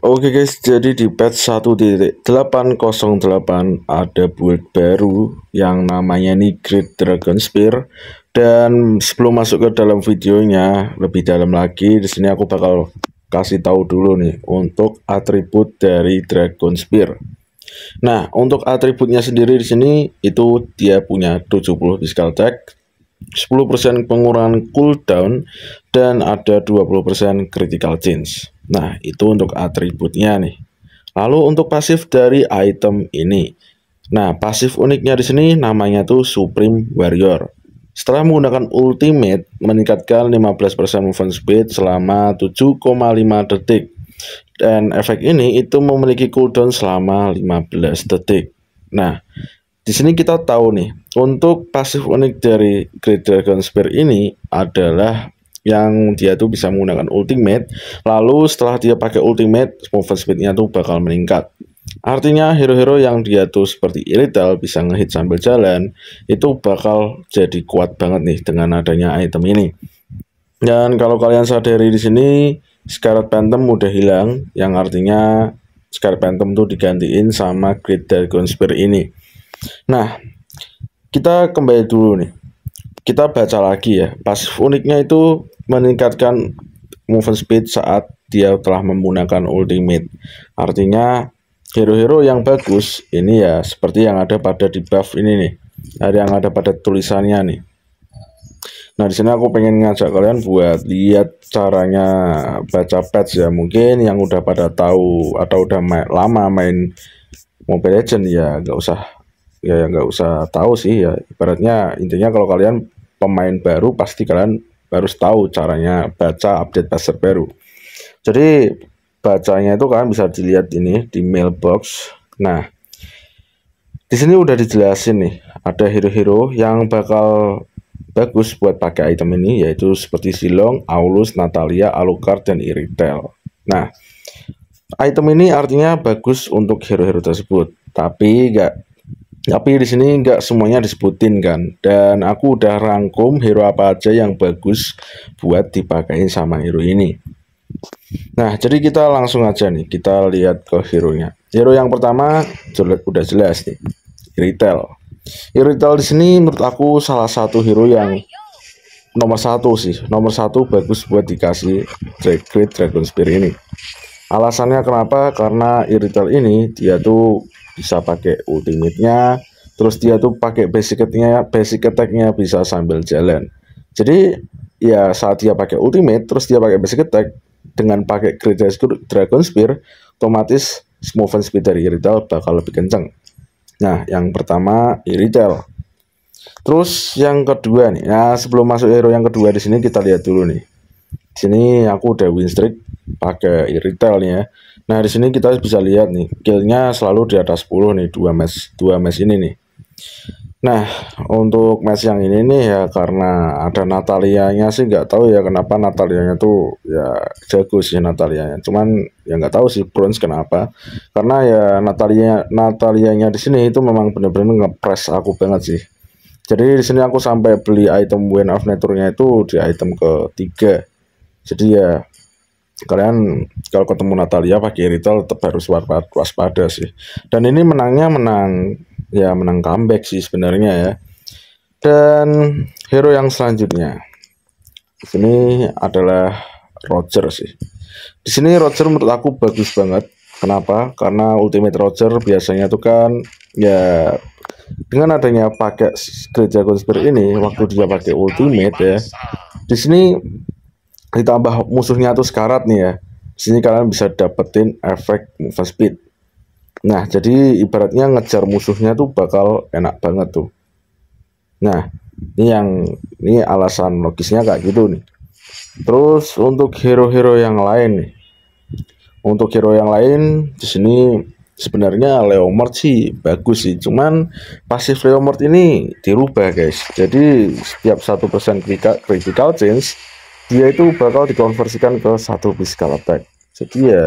Oke okay guys, jadi di patch 1.808 ada build baru yang namanya nih Great Dragon Spear dan sebelum masuk ke dalam videonya lebih dalam lagi di sini aku bakal kasih tahu dulu nih untuk atribut dari Dragon Spear. Nah, untuk atributnya sendiri di sini itu dia punya 70 physical attack, 10% pengurangan cooldown dan ada 20% critical chance. Nah, itu untuk atributnya nih. Lalu untuk pasif dari item ini. Nah, pasif uniknya di sini namanya tuh Supreme Warrior. Setelah menggunakan ultimate, meningkatkan 15% movement speed selama 7,5 detik. Dan efek ini itu memiliki cooldown selama 15 detik. Nah, di sini kita tahu nih, untuk pasif unik dari Great Dragon Spear ini adalah yang dia tuh bisa menggunakan ultimate lalu setelah dia pakai ultimate movement speednya tuh bakal meningkat Artinya hero-hero yang dia tuh seperti iritel bisa ngehit sambil jalan itu bakal jadi kuat banget nih dengan adanya item ini. Dan kalau kalian sadari di sini Scarlet Phantom udah hilang yang artinya Scarlet Phantom tuh digantiin sama Great Dragon Spear ini. Nah, kita kembali dulu nih kita baca lagi ya Pas uniknya itu meningkatkan movement speed saat dia telah menggunakan ultimate artinya hero-hero yang bagus ini ya seperti yang ada pada di buff ini nih ada yang ada pada tulisannya nih Nah, di sini aku pengen ngajak kalian buat lihat caranya baca patch ya. Mungkin yang udah pada tahu atau udah main, lama main Mobile Legend ya nggak usah ya nggak usah tahu sih ya. Ibaratnya intinya kalau kalian pemain baru pasti kalian harus tahu caranya baca update password baru. Jadi bacanya itu kan bisa dilihat ini di mailbox. Nah, di sini udah dijelasin nih, ada hero-hero yang bakal bagus buat pakai item ini yaitu seperti Silong, Aulus, Natalia, Alucard dan Iritel. Nah, item ini artinya bagus untuk hero-hero tersebut, tapi gak tapi di sini nggak semuanya disebutin kan. Dan aku udah rangkum hero apa aja yang bagus buat dipakai sama hero ini. Nah, jadi kita langsung aja nih, kita lihat ke hero-nya. Hero yang pertama udah jelas nih, Retail. Retail di sini menurut aku salah satu hero yang nomor satu sih, nomor satu bagus buat dikasih dragon Dragon spirit ini. Alasannya kenapa? Karena Irrital ini dia tuh bisa pakai ultimate-nya terus dia tuh pakai basic attack-nya basic attack-nya bisa sambil jalan jadi ya saat dia pakai ultimate terus dia pakai basic attack dengan pakai Great Dragon Spear otomatis movement speed dari Iridel bakal lebih kenceng nah yang pertama Iridel terus yang kedua nih nah sebelum masuk hero yang kedua di sini kita lihat dulu nih sini aku udah win streak pakai Iritel nih ya Nah, di sini kita bisa lihat nih, killnya selalu di atas 10 nih, dua match, dua match ini nih. Nah, untuk match yang ini nih ya karena ada Natalianya sih nggak tahu ya kenapa Natalianya tuh ya jago sih Natalianya. Cuman ya nggak tahu sih bronze kenapa. Karena ya Natalia Natalianya di sini itu memang benar bener ngepres aku banget sih. Jadi di sini aku sampai beli item Wind of Nature-nya itu di item ketiga. Jadi ya kalian kalau ketemu Natalia pakai Rital tetap harus waspada sih. Dan ini menangnya menang ya menang comeback sih sebenarnya ya. Dan hero yang selanjutnya ini adalah Roger sih. Di sini Roger menurut aku bagus banget. Kenapa? Karena Ultimate Roger biasanya tuh kan ya dengan adanya pakai gereja konspir ini waktu dia pakai ultimate ya di sini ditambah musuhnya tuh sekarat nih ya sini kalian bisa dapetin efek movement speed nah jadi ibaratnya ngejar musuhnya tuh bakal enak banget tuh nah ini yang ini alasan logisnya kayak gitu nih terus untuk hero-hero yang lain nih untuk hero yang lain di sini sebenarnya Leomord sih bagus sih cuman pasif Leomord ini dirubah guys jadi setiap satu persen critical change dia itu bakal dikonversikan ke satu physical attack jadi ya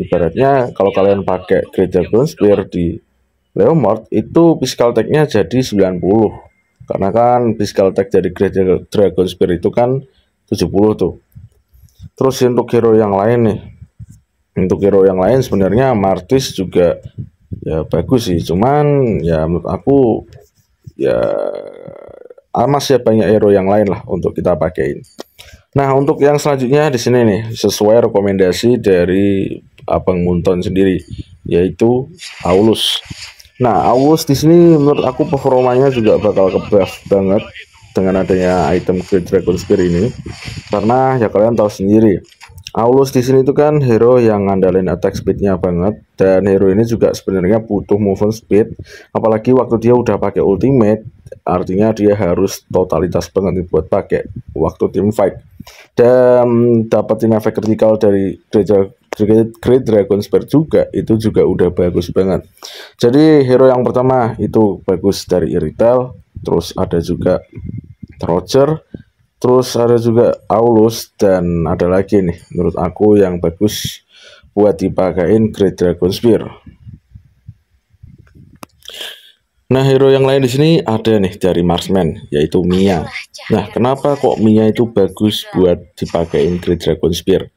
ibaratnya kalau kalian pakai gereja dragon spear di Leomord itu physical attack-nya jadi 90 karena kan physical attack dari gereja Dragon Spear itu kan 70 tuh terus untuk hero yang lain nih untuk hero yang lain sebenarnya Martis juga ya bagus sih cuman ya menurut aku ya masih banyak hero yang lain lah untuk kita pakein Nah, untuk yang selanjutnya di sini nih, sesuai rekomendasi dari Abang Munton sendiri, yaitu Aulus. Nah, Aulus di sini menurut aku performanya juga bakal kebuff banget dengan adanya item Great Dragon Spear ini. Karena ya kalian tahu sendiri, Aulus di sini itu kan hero yang ngandalin attack speednya banget dan hero ini juga sebenarnya butuh movement speed apalagi waktu dia udah pakai ultimate artinya dia harus totalitas banget buat pakai waktu team fight dan dapetin efek critical dari Great Dragon Spear juga itu juga udah bagus banget jadi hero yang pertama itu bagus dari Irital terus ada juga Roger Terus ada juga Aulus dan ada lagi nih menurut aku yang bagus buat dipakain Great Dragon Spear. Nah, hero yang lain di sini ada nih dari Marsman yaitu Mia. Nah, kenapa kok Mia itu bagus buat dipakain Great Dragon Spear?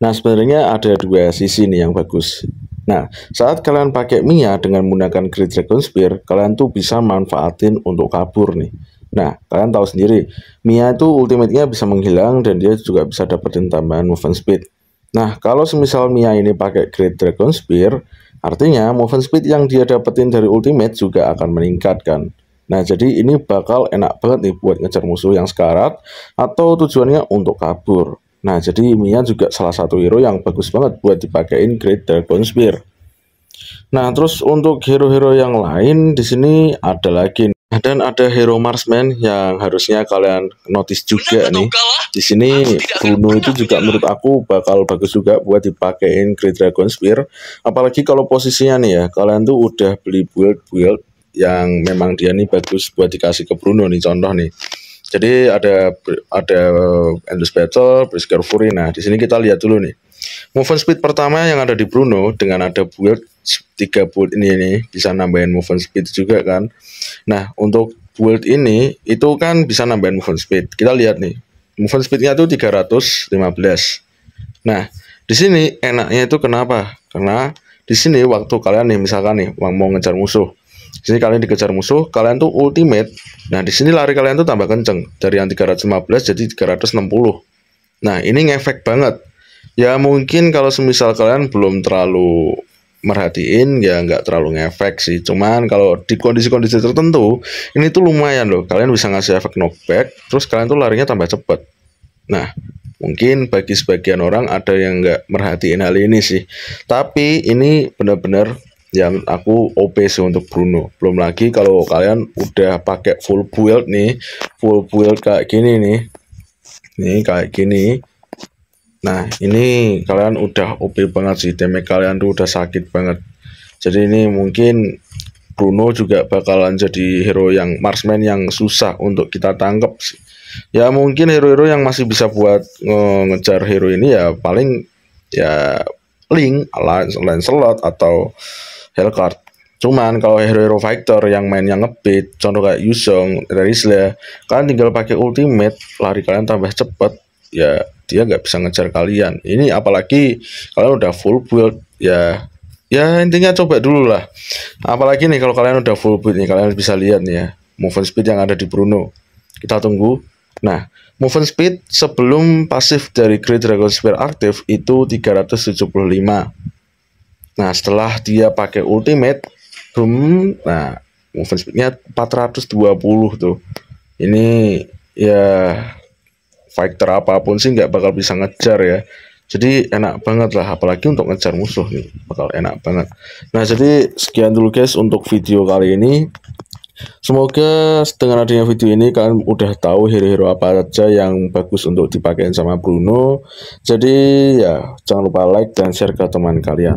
Nah, sebenarnya ada dua sisi nih yang bagus. Nah, saat kalian pakai Mia dengan menggunakan Great Dragon Spear, kalian tuh bisa manfaatin untuk kabur nih. Nah, kalian tahu sendiri, Mia itu ultimate-nya bisa menghilang dan dia juga bisa dapetin tambahan movement speed. Nah, kalau semisal Mia ini pakai Great Dragon Spear, artinya movement speed yang dia dapetin dari ultimate juga akan meningkatkan Nah, jadi ini bakal enak banget nih buat ngejar musuh yang sekarat atau tujuannya untuk kabur. Nah, jadi Mia juga salah satu hero yang bagus banget buat dipakein Great Dragon Spear. Nah, terus untuk hero-hero yang lain di sini ada lagi dan ada hero marksman yang harusnya kalian notice juga nih. Di sini Bruno itu juga menurut aku bakal bagus juga buat dipakein Great Dragon Spear. Apalagi kalau posisinya nih ya, kalian tuh udah beli build-build yang memang dia nih bagus buat dikasih ke Bruno nih contoh nih. Jadi ada ada eh, Endless Battle, Brisker Fury. Nah, di sini kita lihat dulu nih. Movement speed pertama yang ada di Bruno dengan ada build 3 build ini ini bisa nambahin movement speed juga kan. Nah, untuk build ini itu kan bisa nambahin movement speed. Kita lihat nih. Movement speednya itu 315. Nah, di sini enaknya itu kenapa? Karena di sini waktu kalian nih misalkan nih mau ngejar musuh. Di sini kalian dikejar musuh, kalian tuh ultimate. Nah, di sini lari kalian tuh tambah kenceng dari yang 315 jadi 360. Nah, ini ngefek banget ya mungkin kalau semisal kalian belum terlalu merhatiin ya nggak terlalu ngefek sih cuman kalau di kondisi-kondisi tertentu ini tuh lumayan loh kalian bisa ngasih efek knockback terus kalian tuh larinya tambah cepet nah mungkin bagi sebagian orang ada yang nggak merhatiin hal ini sih tapi ini benar-benar yang aku OP sih untuk Bruno belum lagi kalau kalian udah pakai full build nih full build kayak gini nih nih kayak gini Nah, ini kalian udah OP banget sih. Damage kalian tuh udah sakit banget. Jadi ini mungkin Bruno juga bakalan jadi hero yang marksman yang susah untuk kita tangkap sih. Ya mungkin hero-hero yang masih bisa buat nge ngejar hero ini ya paling ya Link, Lancelot atau Hellcard. Cuman kalau hero-hero fighter yang main yang ngebit, contoh kayak Yuzong, Rizla, kalian tinggal pakai ultimate, lari kalian tambah cepet, ya dia nggak bisa ngejar kalian ini apalagi kalian udah full build ya ya intinya coba dulu lah apalagi nih kalau kalian udah full build nih kalian bisa lihat nih ya movement speed yang ada di Bruno kita tunggu nah movement speed sebelum pasif dari Great Dragon Spear aktif itu 375 nah setelah dia pakai ultimate boom, nah movement speednya 420 tuh ini ya fighter apapun sih nggak bakal bisa ngejar ya jadi enak banget lah apalagi untuk ngejar musuh nih gitu, bakal enak banget nah jadi sekian dulu guys untuk video kali ini semoga setengah adanya video ini kalian udah tahu hero-hero apa aja yang bagus untuk dipakai sama Bruno jadi ya jangan lupa like dan share ke teman kalian